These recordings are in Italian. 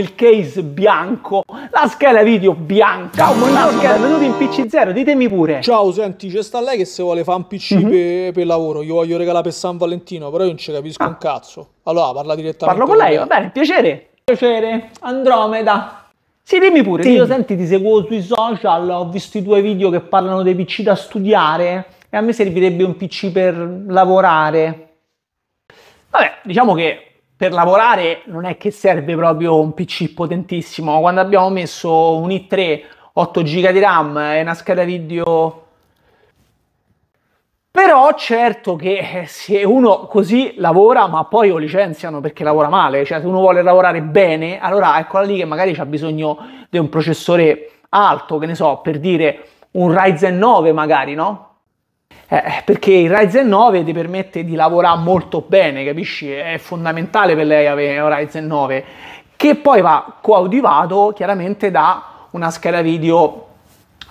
il case bianco, la scheda video bianca, ciao, la scheda venuta in PC0, ditemi pure. Ciao, senti, c'è sta lei che se vuole fare un PC mm -hmm. per pe lavoro, io voglio regalare per San Valentino, però io non ci capisco ah. un cazzo. Allora, parla direttamente. Parlo con lei, va bene, piacere. Piacere, Andromeda. Sì, dimmi pure, sì. io senti, ti seguo sui social, ho visto i tuoi video che parlano dei PC da studiare e a me servirebbe un PC per lavorare. Vabbè, diciamo che per lavorare non è che serve proprio un PC potentissimo. Quando abbiamo messo un i3, 8 GB di RAM e una scheda video però certo che eh, se uno così lavora, ma poi lo licenziano perché lavora male, cioè se uno vuole lavorare bene, allora eccola lì che magari ha bisogno di un processore alto, che ne so, per dire un Ryzen 9 magari, no? Eh, perché il Ryzen 9 ti permette di lavorare molto bene, capisci? È fondamentale per lei avere un Ryzen 9, che poi va coadiuvato chiaramente da una scheda video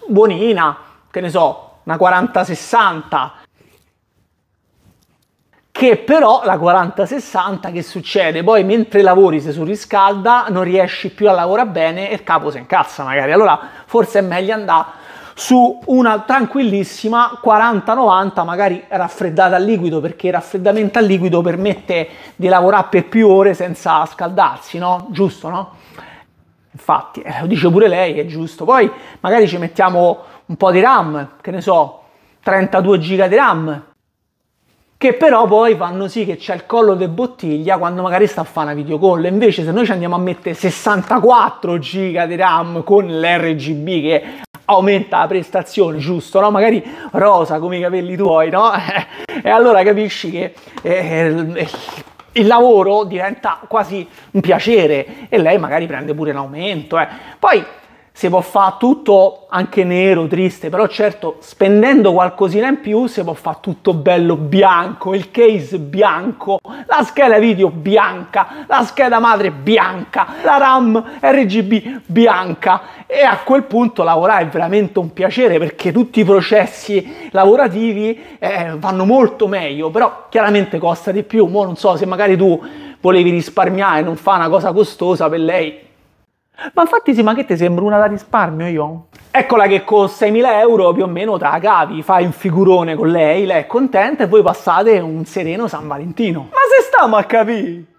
buonina, che ne so, una 4060, che però la 4060 che succede? Poi mentre lavori si surriscalda, non riesci più a lavorare bene e il capo si incazza magari. Allora forse è meglio andare su una tranquillissima 40-90 magari raffreddata al liquido perché il raffreddamento al liquido permette di lavorare per più ore senza scaldarsi, no? Giusto, no? Infatti, eh, lo dice pure lei, è giusto. Poi magari ci mettiamo un po' di RAM, che ne so, 32 giga di RAM, che però poi fanno sì che c'è il collo di bottiglia quando magari sta a fare una videocall. Invece se noi ci andiamo a mettere 64 giga di RAM con l'RGB che aumenta la prestazione, giusto? No? Magari rosa come i capelli tuoi, no? e allora capisci che eh, eh, il lavoro diventa quasi un piacere e lei magari prende pure l'aumento. Eh. Poi si può fare tutto anche nero, triste, però certo spendendo qualcosina in più si può fare tutto bello bianco, il case bianco, la scheda video bianca, la scheda madre bianca, la RAM RGB bianca e a quel punto lavorare è veramente un piacere perché tutti i processi lavorativi eh, vanno molto meglio, però chiaramente costa di più, Mo non so se magari tu volevi risparmiare e non fa una cosa costosa per lei ma infatti sì, ma che te sembra una da risparmio io? Eccola che con 6.000 euro più o meno te la cavi, fai un figurone con lei, lei è contenta e voi passate un sereno San Valentino. Ma se stiamo a capire?